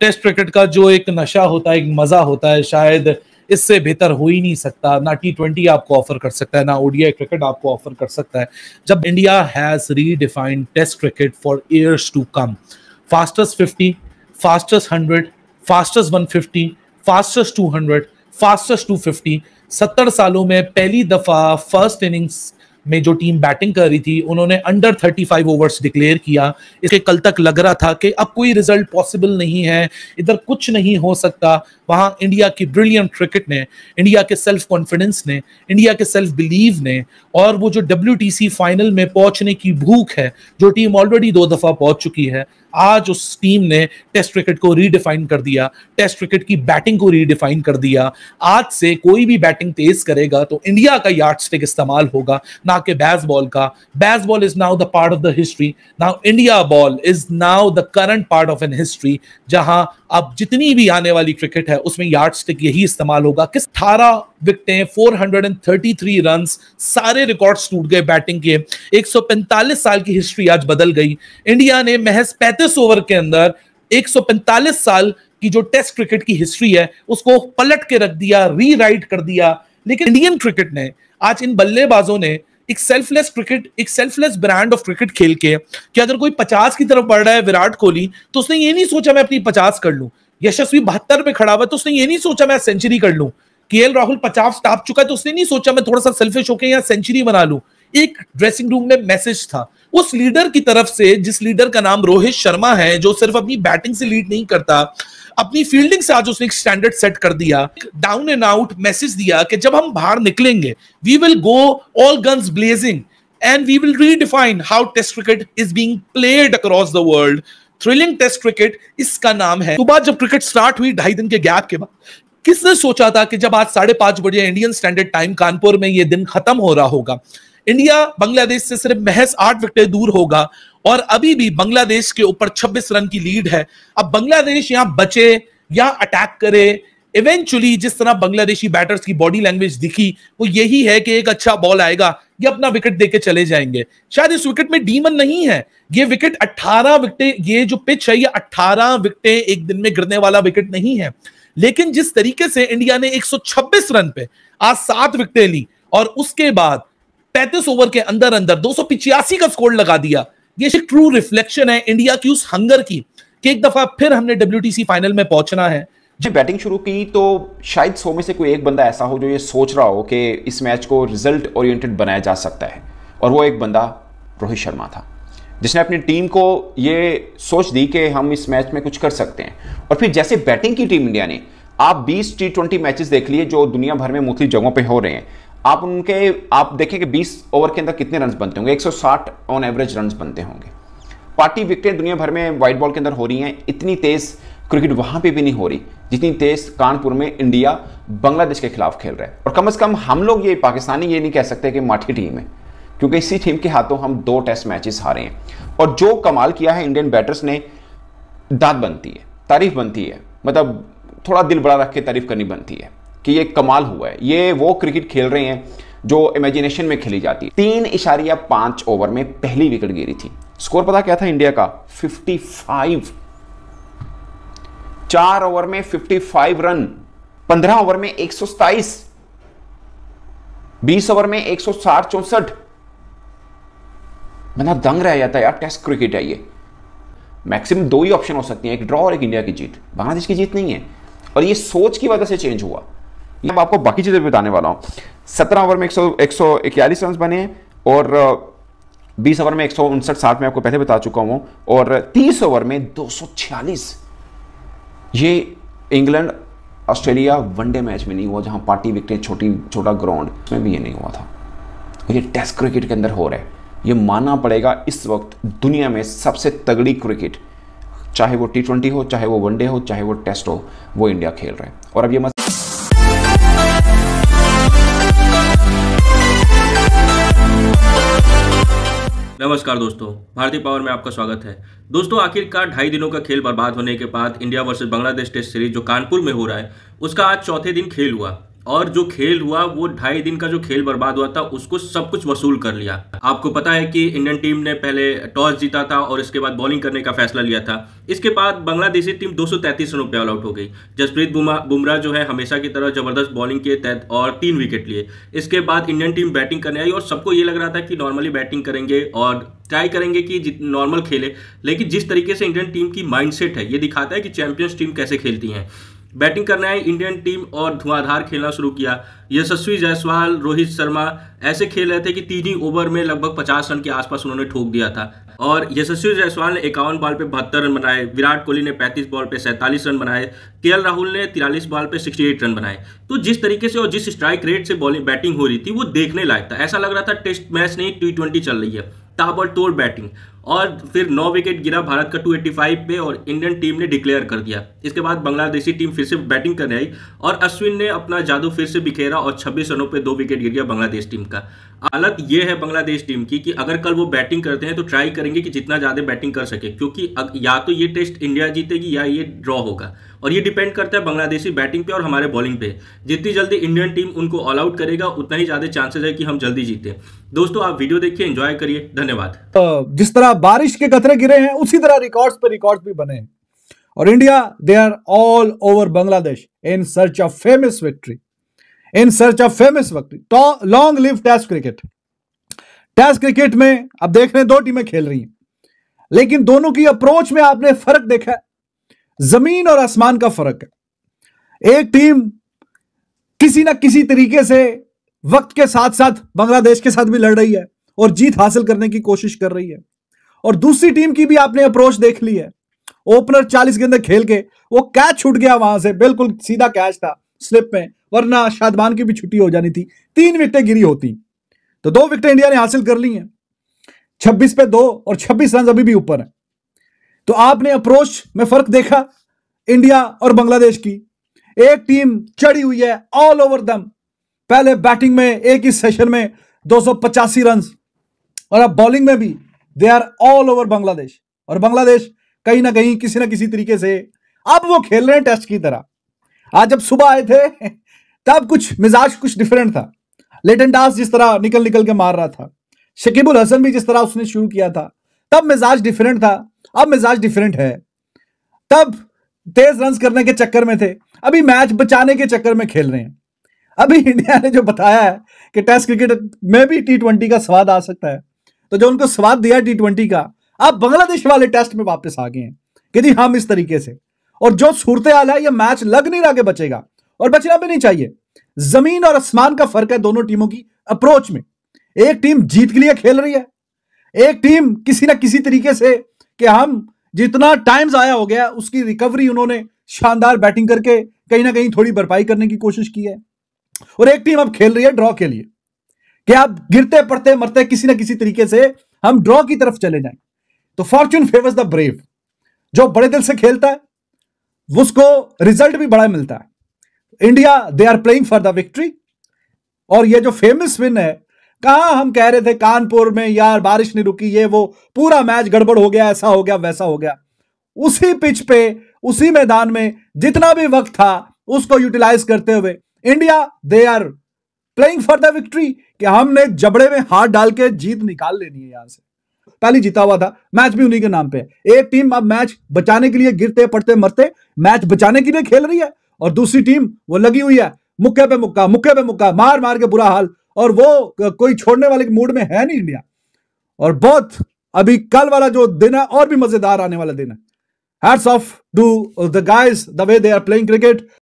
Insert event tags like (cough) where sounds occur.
test cricket का जो एक नशा होता है एक मजा होता है शायद इससे बेहतर हो ही नहीं सकता ना टी ट्वेंटी आपको ऑफर कर सकता है ना ओडीआई क्रिकेट आपको ऑफर कर सकता है जब India has redefined test cricket for years to come fastest fifty fastest hundred fastest one fifty fastest two hundred fastest two fifty सत्तर सालों में पहली दफा फर्स्ट इनिंग्स में जो टीम बैटिंग कर रही थी उन्होंने अंडर 35 ओवर्स डिक्लेयर किया इसके कल तक लग रहा था कि अब कोई रिजल्ट पॉसिबल नहीं है इधर कुछ नहीं हो सकता वहां इंडिया की ब्रिलियंट क्रिकेट ने इंडिया के सेल्फ कॉन्फिडेंस ने इंडिया के सेल्फ बिलीव ने और वो जो डब्ल्यू फाइनल में पहुंचने की भूख है जो टीम ऑलरेडी दो दफ़ा पहुंच चुकी है आज उस टीम ने टेस्ट क्रिकेट को रीडिफाइन कर दिया टेस्ट क्रिकेट की बैटिंग को रीडिफाइन कर दिया आज से कोई भी बैटिंग तेज करेगा तो इंडिया का यार्ड स्टिक इस्तेमाल होगा ना कि बैस बॉल का Bazball is now the part of the history now India ball is now the current part of an history जहां अब जितनी भी आने वाली क्रिकेट है उसमें यार्ड स्टिक यही इस्तेमाल होगा किस अठारह विकटें 433 रन सारे रिकॉर्ड्स टूट गए बैटिंग के 145 साल की हिस्ट्री आज बदल गई इंडिया ने महज 35 ओवर के अंदर 145 साल की जो टेस्ट क्रिकेट की हिस्ट्री है उसको पलट के रख दिया री कर दिया लेकिन इंडियन क्रिकेट ने आज इन बल्लेबाजों ने एक सेल्फलेस क्रिकेट एक सेल्फलेस ब्रांड ऑफ क्रिकेट खेल के कि अगर कोई पचास की तरफ बढ़ रहा है विराट कोहली तो उसने ये नहीं सोचा मैं अपनी पचास कर लूँ यशस्वी बहत्तर पे खड़ा हुआ तो उसने ये नहीं सोचा मैं सेंचुरी कर लूँ के राहुल पचास टाप चुका है तो उसने नहीं सोचा मैं थोड़ा सा सेल्फिश होकर यहाँ सेंचुरी बना लूँ एक ड्रेसिंग रूम में मैसेज था उस लीडर की तरफ से जिस लीडर का नाम रोहित शर्मा है जो सिर्फ अपनी बैटिंग से लीड नहीं करता अपनी फील्डिंग से आज उसने एक स्टैंडर्ड सेट कर दिया डाउन एंड आउट मैसेज दिया कि जब हम बाहर निकलेंगे we will go all guns blazing and we will redefine how test cricket is being played across the world thrilling test cricket इसका नाम है सुबह जब क्रिकेट स्टार्ट हुई ढाई दिन के गैप के बाद किसने सोचा था कि जब आज साढ़े पांच बजे इंडियन स्टैंडर्ड टाइम कानपुर में ये दिन खत्म हो रहा होगा इंडिया बांग्लादेश से सिर्फ महज आठ विकेट दूर होगा और अभी भी बांग्लादेश के ऊपर 26 रन की लीड है अब बांग्लादेश यहां बचे या अटैक करे इवेंचुअली जिस तरह बांग्लादेशी बैटर्स की बॉडी लैंग्वेज दिखी वो यही है कि एक अच्छा बॉल आएगा ये अपना विकेट देके चले जाएंगे शायद इस विकेट में डीमन नहीं है ये विकेट 18 विकेटें ये जो पिच है ये 18 विकेटें एक दिन में गिरने वाला विकेट नहीं है लेकिन जिस तरीके से इंडिया ने 126 रन पे आज सात विकेटें ली और उसके बाद पैंतीस ओवर के अंदर अंदर दो का स्कोर लगा दिया ये एक ट्रू रिफ्लेक्शन है इंडिया की उस हंगर की कि एक दफा फिर हमने डब्ल्यू फाइनल में पहुंचना है जब बैटिंग शुरू की तो शायद सो में से कोई एक बंदा ऐसा हो जो ये सोच रहा हो कि इस मैच को रिजल्ट ओरिएंटेड बनाया जा सकता है और वो एक बंदा रोहित शर्मा था जिसने अपनी टीम को ये सोच दी कि हम इस मैच में कुछ कर सकते हैं और फिर जैसे बैटिंग की टीम इंडिया ने आप 20 टी ट्वेंटी मैचेस देख लिए जो दुनिया भर में मुख्य जगहों पे हो रहे हैं आप उनके आप देखें कि 20 ओवर के अंदर कितने रन बनते होंगे 160 ऑन एवरेज रन बनते होंगे पार्टी विकटें दुनिया भर में वाइट बॉल के अंदर हो रही हैं इतनी तेज़ क्रिकेट वहाँ पे भी नहीं हो रही जितनी तेज़ कानपुर में इंडिया बांग्लादेश के खिलाफ खेल रहा है और कम से कम हम लोग ये पाकिस्तानी ये नहीं कह सकते कि माठी टीम है क्योंकि इसी टीम के हाथों हम दो टेस्ट मैचेस हारे हैं और जो कमाल किया है इंडियन बैटर्स ने दाद बनती है तारीफ बनती है मतलब थोड़ा दिल बड़ा रख के तारीफ करनी बनती है कि ये कमाल हुआ है ये वो क्रिकेट खेल रहे हैं जो इमेजिनेशन में खेली जाती है तीन इशारिया पांच ओवर में पहली विकेट गिरी थी स्कोर पता क्या था इंडिया का 55 चार ओवर में 55 रन 15 ओवर में एक 20 ओवर में एक सौ चौसठ मतलब दंग रह जाता है यार टेस्ट क्रिकेट है ये मैक्सिमम दो ही ऑप्शन हो सकती हैं एक ड्रॉ और एक इंडिया की जीत बांग्लादेश की जीत नहीं है और ये सोच की वजह से चेंज हुआ ये मैं आपको बाकी चीज़ें बताने वाला हूं सत्रह ओवर में एक सौ रन बने और बीस ओवर में एक सौ उनसठ साठ में आपको पहले बता चुका हूं और तीस ओवर में दो सौ छियालीस ये इंग्लैंड ऑस्ट्रेलिया वनडे मैच में नहीं हुआ जहां पार्टी विकटें छोटी छोटा ग्राउंड में भी ये नहीं हुआ था और ये टेस्ट क्रिकेट के अंदर हो रहा है ये मानना पड़ेगा इस वक्त दुनिया में सबसे तगड़ी क्रिकेट चाहे वो टी ट्वेंटी हो चाहे वो वनडे हो चाहे वो टेस्ट हो वो इंडिया खेल रहे हैं और अब ये मस... नमस्कार दोस्तों भारतीय पावर में आपका स्वागत है दोस्तों आखिरकार ढाई दिनों का खेल बर्बाद होने के बाद India versus Bangladesh test series जो कानपुर में हो रहा है उसका आज चौथे दिन खेल हुआ और जो खेल हुआ वो ढाई दिन का जो खेल बर्बाद हुआ था उसको सब कुछ वसूल कर लिया आपको पता है कि इंडियन टीम ने पहले टॉस जीता था और इसके बाद बॉलिंग करने का फैसला लिया था इसके बाद बांग्लादेशी टीम 233 रनों पर ऑल आउट हो गई जसप्रीत बुमराह जो है हमेशा की तरह जबरदस्त बॉलिंग किए तहत और तीन विकेट लिए इसके बाद इंडियन टीम बैटिंग करने आई और सबको ये लग रहा था कि नॉर्मली बैटिंग करेंगे और ट्राई करेंगे कि नॉर्मल खेले लेकिन जिस तरीके से इंडियन टीम की माइंडसेट है ये दिखाता है कि चैंपियंस टीम कैसे खेलती हैं बैटिंग करने आई इंडियन टीम और धुआंधार खेलना शुरू किया यशस्वी जायसवाल रोहित शर्मा ऐसे खेल रहे थे कि तीन ही ओवर में लगभग 50 रन के आसपास उन्होंने ठोक दिया था और यशस्वी जायसवाल ने इक्यावन बॉल पे बहत्तर रन बनाए विराट कोहली ने 35 बॉल पे सैंतालीस रन बनाए के राहुल ने तिरालीस बॉल पे 68 रन बनाए तो जिस तरीके से और जिस स्ट्राइक रेट से बॉलिंग बैटिंग हो रही थी वो देखने लायक था ऐसा लग रहा था टेस्ट मैच नहीं टी चल रही है ताबड़तोड़ बैटिंग और फिर नौ विकेट गिरा भारत का 285 पे और इंडियन टीम ने डिक्लेयर कर दिया इसके बाद बांग्लादेशी टीम फिर से बैटिंग करने आई और अश्विन ने अपना जादू फिर से बिखेरा और 26 रनों पे दो विकेट गिर गया बांग्लादेश टीम का हालत यह है बांग्लादेश टीम की कि अगर कल वो बैटिंग करते हैं तो ट्राई करेंगे कि जितना ज़्यादा बैटिंग कर सके क्योंकि या तो ये टेस्ट इंडिया जीतेगी या ये ड्रॉ होगा और ये डिपेंड करता है बांग्लादेशी बैटिंग पे और हमारे बॉलिंग पे जितनी जल्दी इंडियन टीम उनको ऑल आउट करेगा उतना ही ज़्यादा चांसेस है कि हम जल्दी जीते दोस्तों आप वीडियो देखिए एंजॉय करिए धन्यवाद तो जिस तरह बारिश के कतरे गिरे हैं उसी तरह रिकॉर्ड्स पर रिकॉर्ड्स भी बने हैं और India they are all over Bangladesh in search of famous victory in search of famous victory तो long live test cricket test cricket में अब देख रहे हैं दो टीमें खेल रही हैं लेकिन दोनों की अप्रोच में आपने फर्क देखा है जमीन और आसमान का फर्क है एक टीम किसी ना किसी तरीके से वक्त के साथ साथ बांग्लादेश के साथ भी लड़ रही है और जीत हासिल करने की कोशिश कर रही है और दूसरी टीम की भी आपने अप्रोच देख ली है ओपनर 40 गेंद खेल के वो कैच छूट गया वहां से बिल्कुल सीधा कैच था स्लिप में वरना शादबान की भी छुट्टी हो जानी थी तीन विकटें गिरी होती तो दो विकटें इंडिया ने हासिल कर ली हैं छब्बीस पे दो और छब्बीस रन अभी भी ऊपर है तो आपने अप्रोच में फर्क देखा इंडिया और बांग्लादेश की एक टीम चढ़ी हुई है ऑल ओवर दम पहले बैटिंग में एक ही सेशन में दो सौ रन और अब बॉलिंग में भी they are all over Bangladesh और बांग्लादेश कहीं ना कहीं किसी ना किसी तरीके से अब वो खेल रहे हैं टेस्ट की तरह आज जब सुबह आए थे (laughs) तब कुछ मिजाज कुछ डिफरेंट था लेटन डास जिस तरह निकल निकल के मार रहा था शकीबुल हसन भी जिस तरह उसने शुरू किया था तब मिजाज डिफरेंट था अब मिजाज डिफरेंट है तब तेज रन करने के चक्कर में थे अभी मैच बचाने के चक्कर में खेल रहे हैं अभी इंडिया ने जो बताया है कि टेस्ट क्रिकेट में भी टी ट्वेंटी का स्वाद आ सकता है तो जो उनको स्वाद दिया टी ट्वेंटी का आप बांग्लादेश वाले टेस्ट में वापस आ गए हैं कि जी हम इस तरीके से और जो सूरत आल है यह मैच लग नहीं रहा के बचेगा और बचना भी नहीं चाहिए जमीन और आसमान का फर्क है दोनों टीमों की अप्रोच में एक टीम जीत के लिए खेल रही है एक टीम किसी ना किसी तरीके से कि हम जितना टाइम जया हो गया उसकी रिकवरी उन्होंने शानदार बैटिंग करके कहीं ना कहीं थोड़ी भरपाई करने की कोशिश की है और एक टीम अब खेल रही है ड्रॉ के लिए कि आप गिरते पड़ते मरते किसी ना किसी तरीके से हम ड्रॉ की तरफ चले जाएं तो फॉर्चून फेवर्स द ब्रेव जो बड़े दिल से खेलता है उसको रिजल्ट भी बड़ा मिलता है India they are playing for the victory और ये जो फेमस विन है कहा हम कह रहे थे कानपुर में यार बारिश नहीं रुकी ये वो पूरा मैच गड़बड़ हो गया ऐसा हो गया वैसा हो गया उसी पिच पे उसी मैदान में जितना भी वक्त था उसको यूटिलाइज करते हुए India they are playing for the victory कि हमने जबड़े में हाथ डाल के जीत निकाल लेनी है यहां से पहले जीता हुआ था मैच भी उन्हीं के नाम पे है एक टीम अब मैच बचाने के लिए गिरते पड़ते मरते मैच बचाने के लिए खेल रही है और दूसरी टीम वो लगी हुई है मुक्के पे मुक्का मुक्के पे मुक्का मार मार के बुरा हाल और वो कोई छोड़ने वाले के मूड में है नहीं इंडिया और बहुत अभी कल वाला जो दिन है और भी मजेदार आने वाला दिन है hats off to the guys the way they are playing cricket